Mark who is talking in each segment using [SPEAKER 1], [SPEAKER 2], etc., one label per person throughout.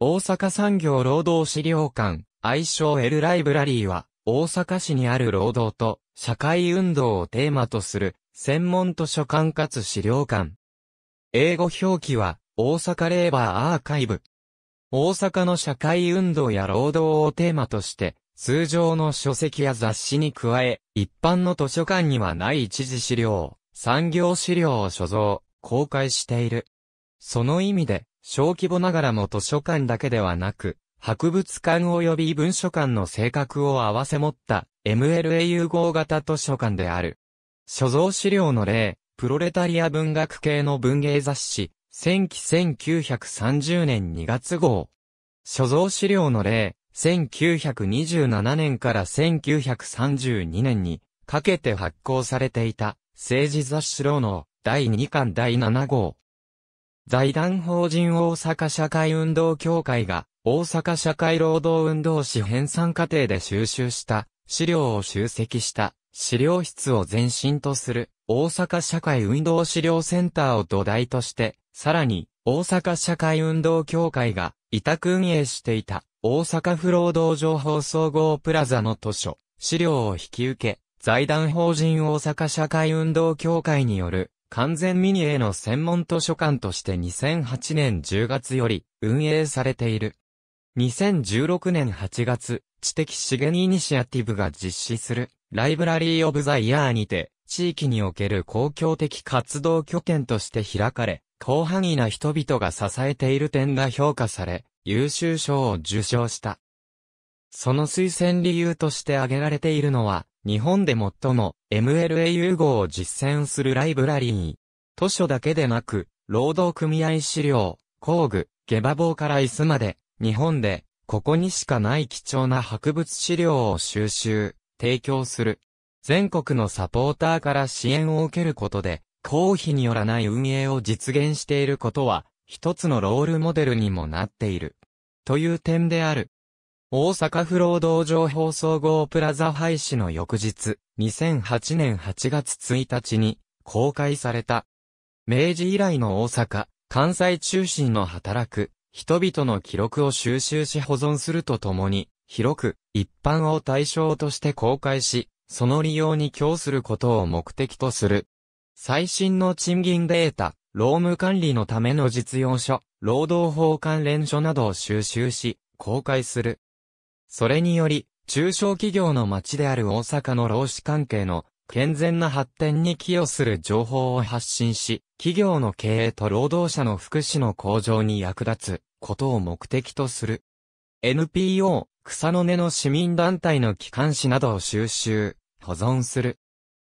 [SPEAKER 1] 大阪産業労働資料館、愛称 L ライブラリーは、大阪市にある労働と社会運動をテーマとする専門図書館かつ資料館。英語表記は大阪レーバーアーカイブ。大阪の社会運動や労働をテーマとして通常の書籍や雑誌に加え一般の図書館にはない一時資料、産業資料を所蔵、公開している。その意味で小規模ながらも図書館だけではなく、博物館及び文書館の性格を併せ持った MLA 融合型図書館である。所蔵資料の例、プロレタリア文学系の文芸雑誌、戦期1930年2月号。所蔵資料の例、1927年から1932年にかけて発行されていた政治雑誌論の第2巻第7号。財団法人大阪社会運動協会が、大阪社会労働運動史編纂過程で収集した資料を集積した資料室を前身とする大阪社会運動資料センターを土台として、さらに大阪社会運動協会が委託運営していた大阪府労働情報総合プラザの図書、資料を引き受け、財団法人大阪社会運動協会による完全ミニへの専門図書館として2008年10月より運営されている。2016年8月、知的資源イニシアティブが実施するライブラリーオブザイヤーにて、地域における公共的活動拠点として開かれ、広範囲な人々が支えている点が評価され、優秀賞を受賞した。その推薦理由として挙げられているのは、日本で最も MLA 融合を実践するライブラリー。図書だけでなく、労働組合資料、工具、下馬棒から椅子まで、日本で、ここにしかない貴重な博物資料を収集、提供する。全国のサポーターから支援を受けることで、公費によらない運営を実現していることは、一つのロールモデルにもなっている。という点である。大阪府労働上放送合プラザ廃止の翌日、2008年8月1日に公開された。明治以来の大阪、関西中心の働く人々の記録を収集し保存するとともに、広く一般を対象として公開し、その利用に供することを目的とする。最新の賃金データ、労務管理のための実用書、労働法関連書などを収集し、公開する。それにより、中小企業の街である大阪の労使関係の健全な発展に寄与する情報を発信し、企業の経営と労働者の福祉の向上に役立つことを目的とする。NPO、草の根の市民団体の機関紙などを収集、保存する。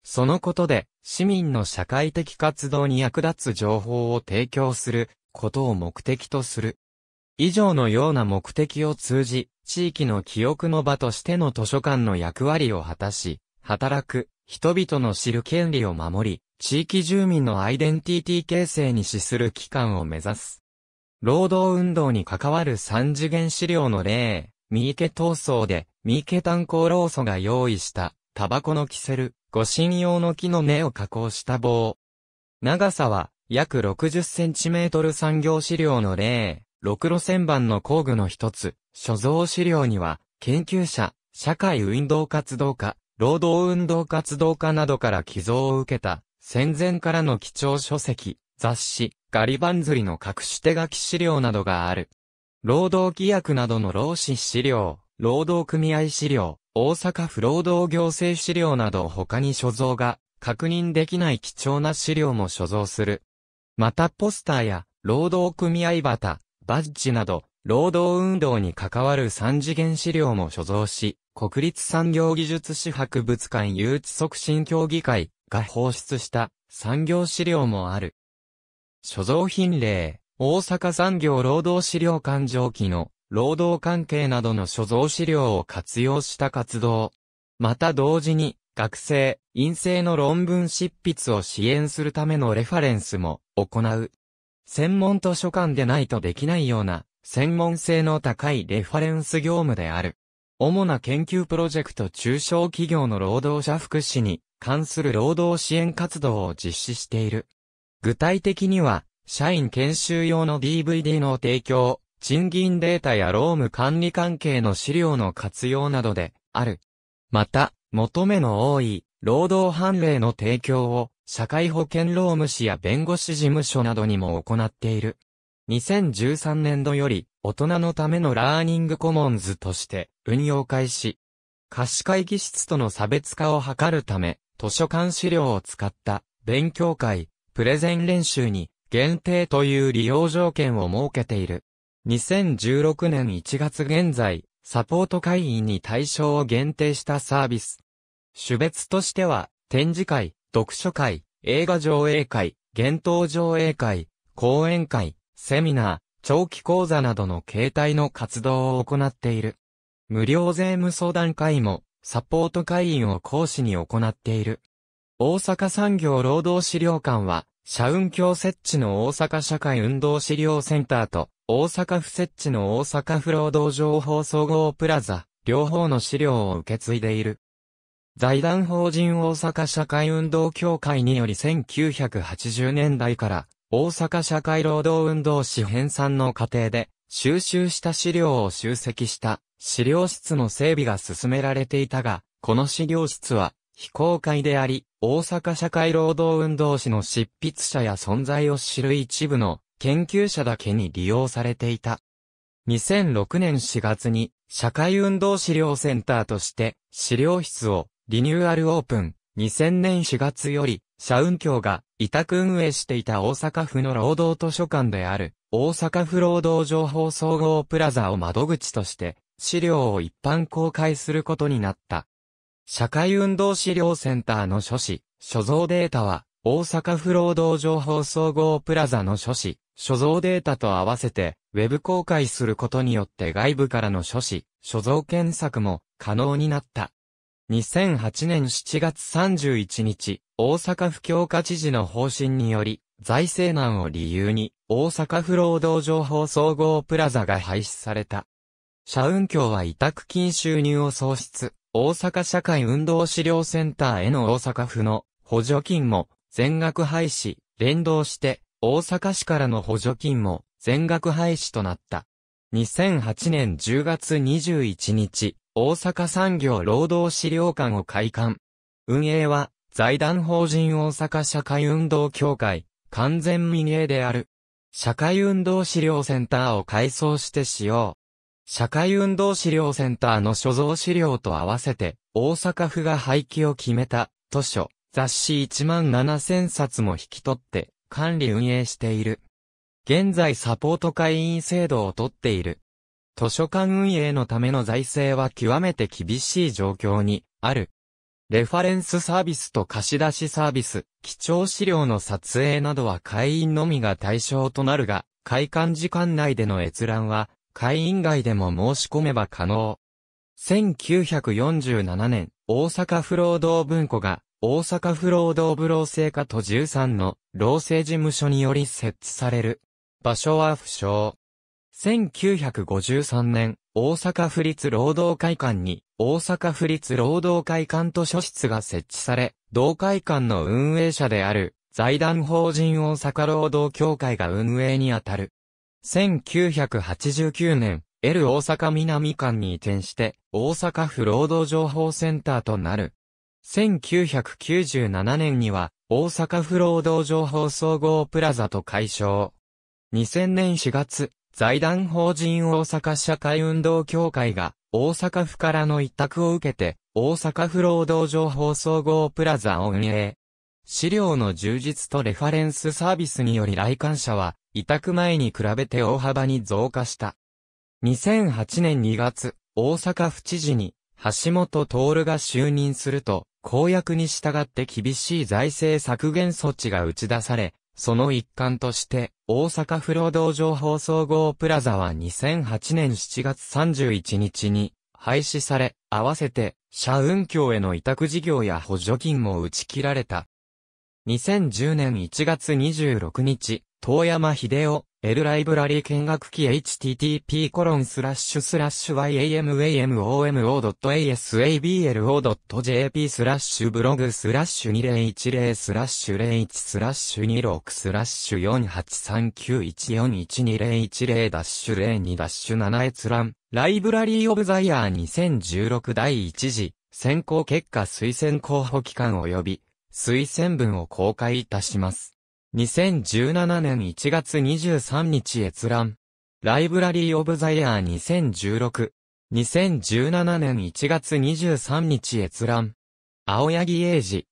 [SPEAKER 1] そのことで、市民の社会的活動に役立つ情報を提供することを目的とする。以上のような目的を通じ、地域の記憶の場としての図書館の役割を果たし、働く、人々の知る権利を守り、地域住民のアイデンティティ形成に資する機関を目指す。労働運動に関わる三次元資料の例、三池闘争で、三池炭鉱労組が用意した、タバコのキセル、護身用の木の根を加工した棒。長さは、約60センチメートル産業資料の例、六路線盤の工具の一つ、所蔵資料には、研究者、社会運動活動家、労働運動活動家などから寄贈を受けた、戦前からの貴重書籍、雑誌、ガリバン釣りの隠し手書き資料などがある。労働規約などの労使資料、労働組合資料、大阪府労働行政資料など他に所蔵が確認できない貴重な資料も所蔵する。またポスターや労働組合旗、バッジなど、労働運動に関わる三次元資料も所蔵し、国立産業技術史博物館誘致促進協議会が放出した産業資料もある。所蔵品例、大阪産業労働資料館上記の労働関係などの所蔵資料を活用した活動。また同時に、学生、院生の論文執筆を支援するためのレファレンスも行う。専門図書館でないとできないような、専門性の高いレファレンス業務である。主な研究プロジェクト中小企業の労働者福祉に関する労働支援活動を実施している。具体的には、社員研修用の DVD の提供、賃金データや労務管理関係の資料の活用などである。また、求めの多い労働判例の提供を社会保険労務士や弁護士事務所などにも行っている。2013年度より、大人のためのラーニングコモンズとして、運用開始。貸し会議室との差別化を図るため、図書館資料を使った、勉強会、プレゼン練習に、限定という利用条件を設けている。2016年1月現在、サポート会員に対象を限定したサービス。種別としては、展示会、読書会、映画上映会、幻灯上映会、講演会、セミナー、長期講座などの形態の活動を行っている。無料税務相談会も、サポート会員を講師に行っている。大阪産業労働資料館は、社運協設置の大阪社会運動資料センターと、大阪府設置の大阪府労働情報総合プラザ、両方の資料を受け継いでいる。財団法人大阪社会運動協会により1980年代から大阪社会労働運動史編纂の過程で収集した資料を集積した資料室の整備が進められていたが、この資料室は非公開であり、大阪社会労働運動史の執筆者や存在を知る一部の研究者だけに利用されていた。2006年4月に社会運動資料センターとして資料室をリニューアルオープン、2000年4月より、社運協が委託運営していた大阪府の労働図書館である、大阪府労働情報総合プラザを窓口として、資料を一般公開することになった。社会運動資料センターの書士、所蔵データは、大阪府労働情報総合プラザの書誌、所蔵データと合わせて、ウェブ公開することによって外部からの書誌、所蔵検索も可能になった。2008年7月31日、大阪府教科知事の方針により、財政難を理由に、大阪府労働情報総合プラザが廃止された。社運協は委託金収入を創出、大阪社会運動資料センターへの大阪府の補助金も全額廃止、連動して、大阪市からの補助金も全額廃止となった。2008年10月21日、大阪産業労働資料館を開館。運営は、財団法人大阪社会運動協会、完全民営である。社会運動資料センターを改装して使用。社会運動資料センターの所蔵資料と合わせて、大阪府が廃棄を決めた、図書、雑誌1万7000冊も引き取って、管理運営している。現在サポート会員制度をとっている。図書館運営のための財政は極めて厳しい状況にある。レファレンスサービスと貸し出しサービス、貴重資料の撮影などは会員のみが対象となるが、開館時間内での閲覧は、会員外でも申し込めば可能。1947年、大阪不労働文庫が、大阪不労働部労政課と13の、労政事務所により設置される。場所は不詳。1953年、大阪府立労働会館に、大阪府立労働会館図書室が設置され、同会館の運営者である、財団法人大阪労働協会が運営にあたる。1989年、L 大阪南館に移転して、大阪府労働情報センターとなる。1997年には、大阪府労働情報総合プラザと解消。2000年4月、財団法人大阪社会運動協会が、大阪府からの委託を受けて、大阪府労働情報総合プラザを運営。資料の充実とレファレンスサービスにより来館者は、委託前に比べて大幅に増加した。2008年2月、大阪府知事に、橋本徹が就任すると、公約に従って厳しい財政削減措置が打ち出され、その一環として、大阪府労働情報総合プラザは2008年7月31日に廃止され、合わせて社運協への委託事業や補助金も打ち切られた。2010年1月26日、遠山秀夫、L ライブラリー見学機 http コロンスラッシュスラッシュ y a m a m o m o a s a b l o j p スラッシュブログスラッシュ2010スラッシュ01スラッシュ26スラッシュ4839141210ダッシュ02ダッシュ7閲覧ライブラリーオブザイヤー2016第1次選考結果推薦候補期間及び推薦文を公開いたします。2017年1月23日閲覧。ライブラリーオブザイヤー2016。2017年1月23日閲覧。青柳英二、支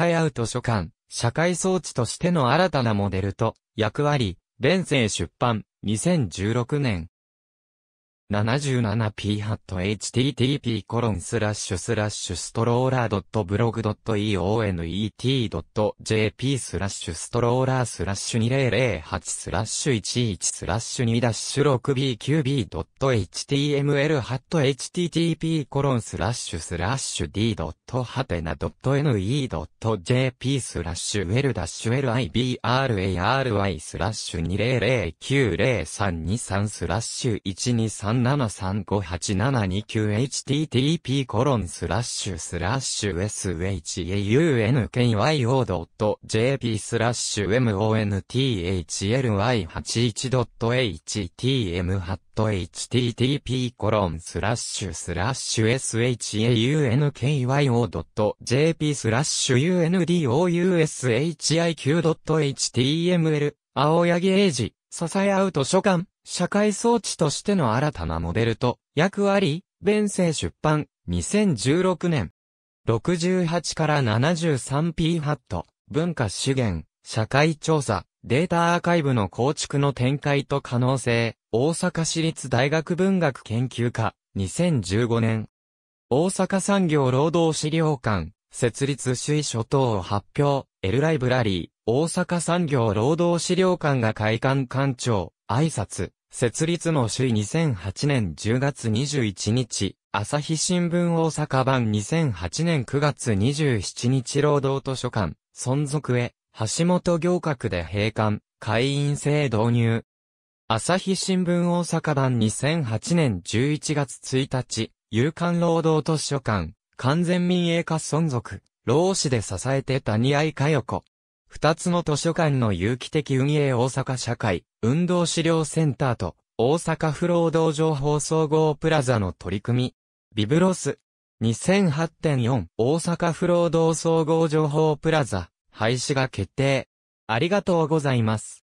[SPEAKER 1] え合う図書館、社会装置としての新たなモデルと、役割、連生出版、2016年。77p-http コロンスラッシュスラッシュストローラー .blog.eonet.jp スラッシュストローラースラッシュ2008スラッシュ11スラッシュ2 6bqb.html ハット http コロンスラッシュスラッシュ d. ハテナ .ne.jp スラッシュ l library スラッシュ20090323スラッシュ123 7 3 5 8 7 2 9 h t t p コロンスラッシュスラッシュ shaunky.jp o スラッシュ monthl81.htm ハット http コロンスラッシュスラッシュ shaunky.jp o スラッシュ undoushiq.html 青柳英二、支え合う図書館。社会装置としての新たなモデルと、役割、弁正出版、2016年。68から73 p ハット、文化資源、社会調査、データアーカイブの構築の展開と可能性、大阪市立大学文学研究科、2015年。大阪産業労働資料館、設立主意書等を発表、L ライブラリー、大阪産業労働資料館が開館館長、挨拶、設立の主位2008年10月21日、朝日新聞大阪版2008年9月27日労働図書館、存続へ、橋本行革で閉館、会員制導入。朝日新聞大阪版2008年11月1日、有刊労働図書館、完全民営化存続、労使で支えて谷合佳代子。二つの図書館の有機的運営大阪社会、運動資料センターと、大阪不労働情報総合プラザの取り組み。ビブロス。2008.4大阪不労働総合情報プラザ廃止が決定。ありがとうございます。